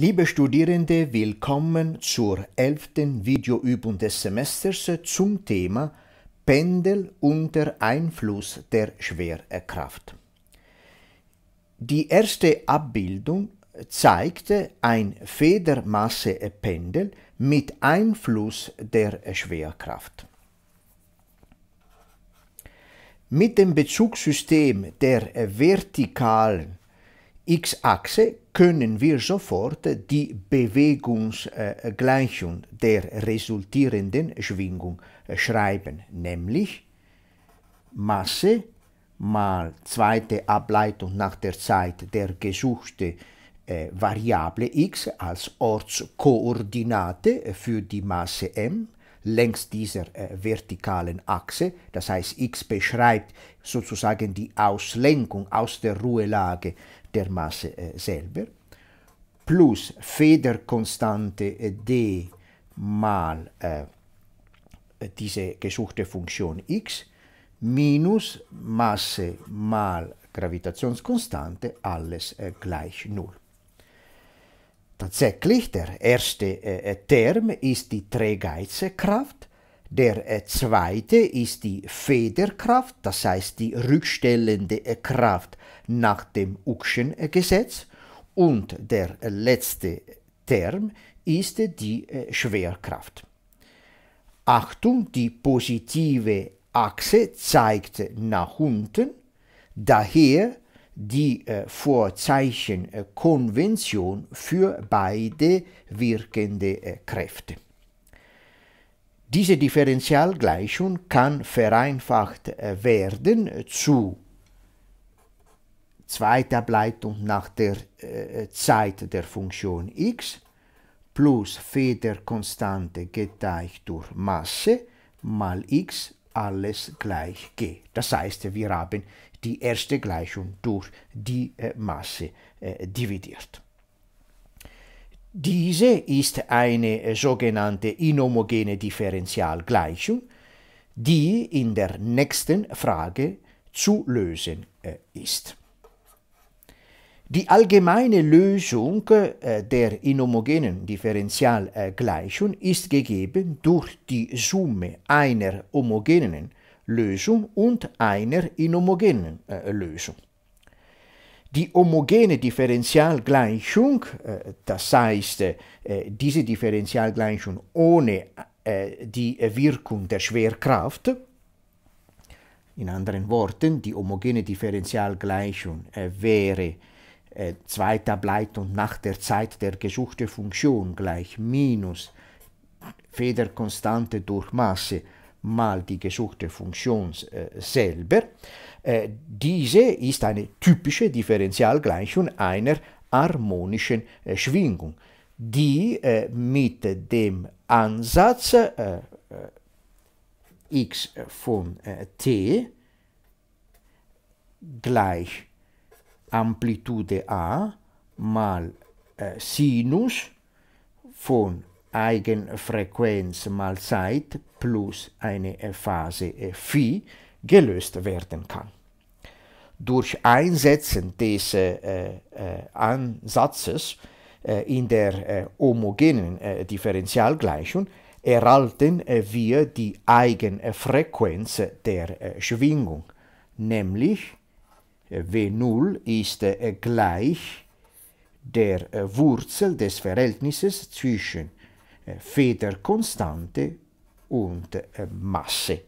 Liebe Studierende, willkommen zur elften Videoübung des Semesters zum Thema Pendel unter Einfluss der Schwerkraft. Die erste Abbildung zeigt ein Federmassependel mit Einfluss der Schwerkraft. Mit dem Bezugssystem der vertikalen x-Achse können wir sofort die Bewegungsgleichung der resultierenden Schwingung schreiben, nämlich Masse mal zweite Ableitung nach der Zeit der gesuchte äh, Variable x als Ortskoordinate für die Masse m längs dieser äh, vertikalen Achse. Das heißt, x beschreibt sozusagen die Auslenkung aus der Ruhelage der Masse äh, selber, plus Federkonstante äh, d mal äh, diese gesuchte Funktion x minus Masse mal Gravitationskonstante, alles äh, gleich 0. Tatsächlich, der erste äh, äh Term ist die Trägheitskraft, der äh, zweite ist die Federkraft, das heißt die rückstellende äh, Kraft nach dem Uckschen äh, Gesetz und der äh, letzte Term ist die Schwerkraft. Achtung, die positive Achse zeigt nach unten, daher die äh, Vorzeichenkonvention äh, für beide wirkende äh, Kräfte. Diese Differentialgleichung kann vereinfacht werden zu zweiter Ableitung nach der Zeit der Funktion x plus Federkonstante geteilt durch Masse mal x alles gleich g. Das heißt, wir haben die erste Gleichung durch die äh, Masse äh, dividiert. Diese ist eine äh, sogenannte inhomogene Differentialgleichung, die in der nächsten Frage zu lösen ist. Die allgemeine Lösung der inhomogenen Differentialgleichung ist gegeben durch die Summe einer homogenen Lösung und einer inhomogenen äh, Lösung. Die homogene Differentialgleichung, äh, das heißt äh, diese Differentialgleichung ohne äh, die Wirkung der Schwerkraft, in anderen Worten, die homogene Differentialgleichung äh, wäre äh, zweiter Bleitung nach der Zeit der gesuchten Funktion gleich minus Federkonstante durch Masse mal die gesuchte Funktion äh, selber. Äh, diese ist eine typische Differentialgleichung einer harmonischen äh, Schwingung, die mit dem Ansatz x von t gleich Amplitude a mal Sinus von Eigenfrequenz mal Zeit plus eine Phase phi gelöst werden kann. Durch Einsetzen des äh, äh, Ansatzes äh, in der homogenen Differentialgleichung erhalten wir die Eigenfrequenz der Schwingung, nämlich W0 ist gleich der Wurzel des Verhältnisses zwischen Eh, Federkonstante und Masse.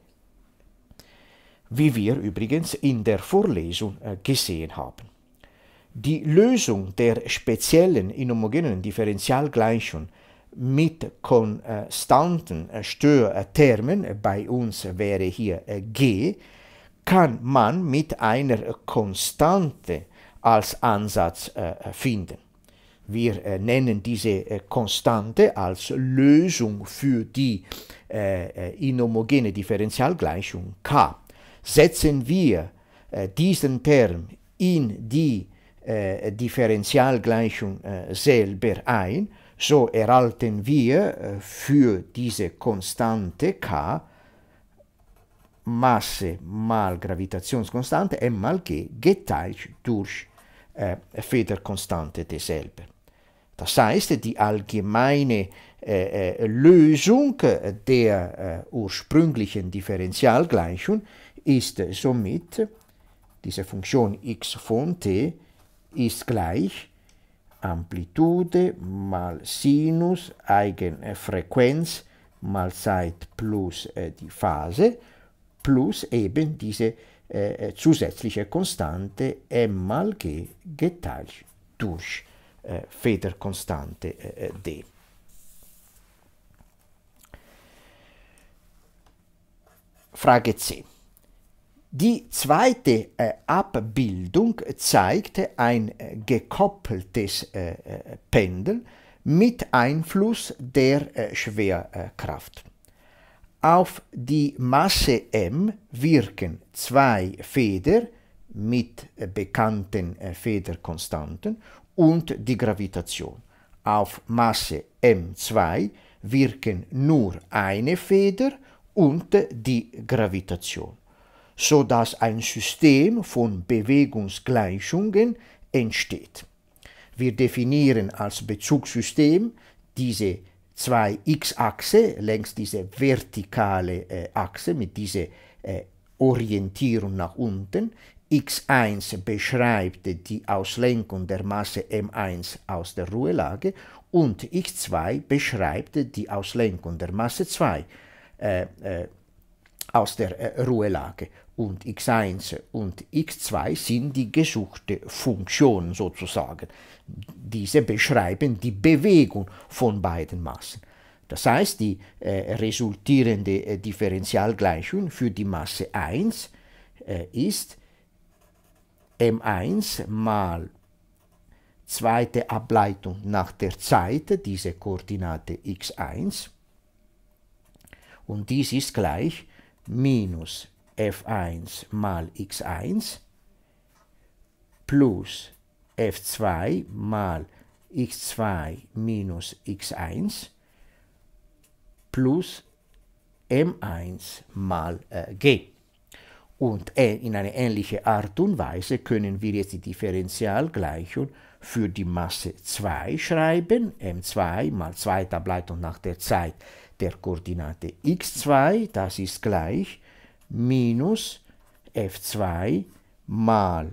Wie wir übrigens in der Vorlesung eh, gesehen haben. Die Lösung der speziellen inhomogenen Differentialgleichung mit konstanten eh, Störtermen, bei uns wäre hier g, kann man mit einer Konstante als Ansatz finden. Wir äh, nennen diese äh, Konstante als Lösung für die äh, äh, inhomogene Differentialgleichung k. Setzen wir diesen Term in die Differentialgleichung selber ein, so erhalten wir für diese Konstante k Masse mal Gravitationskonstante m mal g geteilt durch äh, Federkonstante derselben. Das heißt, die allgemeine äh, äh, Lösung der äh, ursprünglichen Differentialgleichung ist somit, diese Funktion x von t ist gleich Amplitude mal Sinus Eigenfrequenz mal Zeit plus äh, die Phase plus eben diese äh, äh zusätzliche Konstante m mal g geteilt durch äh, Feder Konstante äh, eh, eh, d. Frage C. Die zweite äh, Abbildung zeigt ein gekoppeltes Pendel mit Einfluss der Schwerkraft. Auf die Masse m wirken zwei Feder, mit äh, bekannten äh, Federkonstanten und die Gravitation. Auf Masse m2 wirken nur eine Feder und äh, die Gravitation, sodass ein System von Bewegungsgleichungen entsteht. Wir definieren als Bezugssystem diese zwei x-Achse längs dieser vertikale äh, Achse mit dieser äh, Orientierung nach unten x1 beschreibt die Auslenkung der Masse m1 aus der Ruhelage und x2 beschreibt die Auslenkung der Masse 2 äh, äh, aus der äh, Ruhelage. Und x1 und x2 sind die gesuchte Funktion sozusagen. Diese beschreiben die Bewegung von beiden Massen. Das heißt, die äh, resultierende äh, Differentialgleichung für die Masse 1 äh, ist m1 mal zweite Ableitung nach der Zeit, diese Koordinate x1. Und dies ist gleich minus f1 mal x1 plus f2 mal x2 minus x1 plus m1 mal äh, g. Und in eine ähnliche Art und Weise können wir jetzt die Differentialgleichung für die Masse 2 schreiben, m2 mal 2 Tableitung nach der Zeit der Koordinate x2, das ist gleich minus f2 mal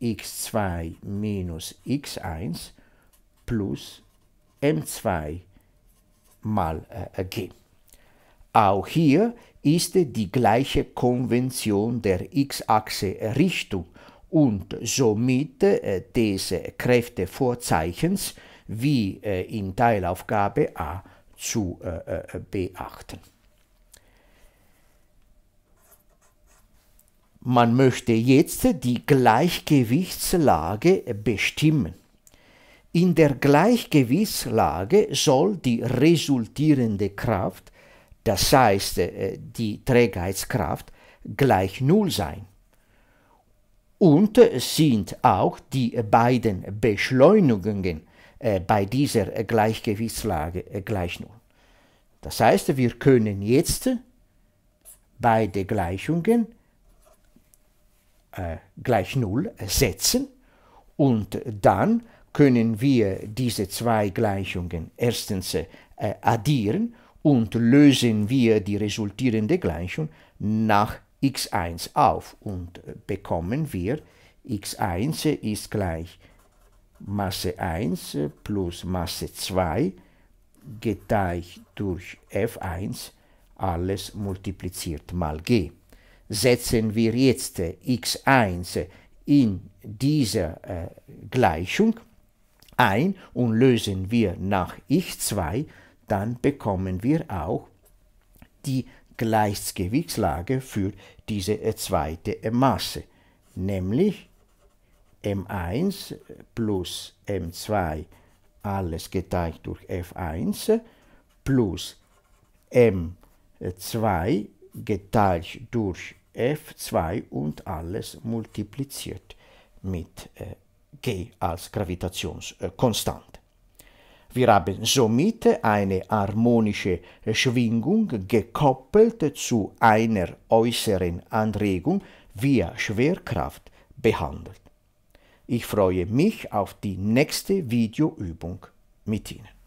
x2 minus x1 plus m2 mal äh, äh g. Auch hier ist die gleiche Konvention der x-Achse Richtung und somit äh, des Kräftevorzeichens wie äh, in Teilaufgabe A zu äh, beachten. Man möchte jetzt die Gleichgewichtslage bestimmen. In der Gleichgewichtslage soll die resultierende Kraft das heißt äh, die Trägheitskraft, gleich Null sein. Und sind auch die beiden Beschleunigungen äh, bei dieser Gleichgewichtslage äh, gleich Null. Das heißt, wir können jetzt beide Gleichungen gleich Null setzen und dann können wir diese zwei Gleichungen erstens äh, addieren und lösen wir die resultierende Gleichung nach x1 auf und äh, bekommen wir x1 ist gleich Masse 1 äh, plus Masse 2 geteilt durch f1 alles multipliziert mal g. Setzen wir jetzt äh, x1 in diese äh, Gleichung ein und lösen wir nach x2 dann bekommen wir auch die Gleichgewichtslage für diese äh, zweite äh, Masse, nämlich m1 plus m2 alles geteilt durch f1 plus m2 geteilt durch f2 und alles multipliziert mit äh, g als Gravitationskonstante. Wir haben somit eine harmonische Schwingung gekoppelt zu einer äußeren Anregung via Schwerkraft behandelt. Ich freue mich auf die nächste Videoübung mit Ihnen.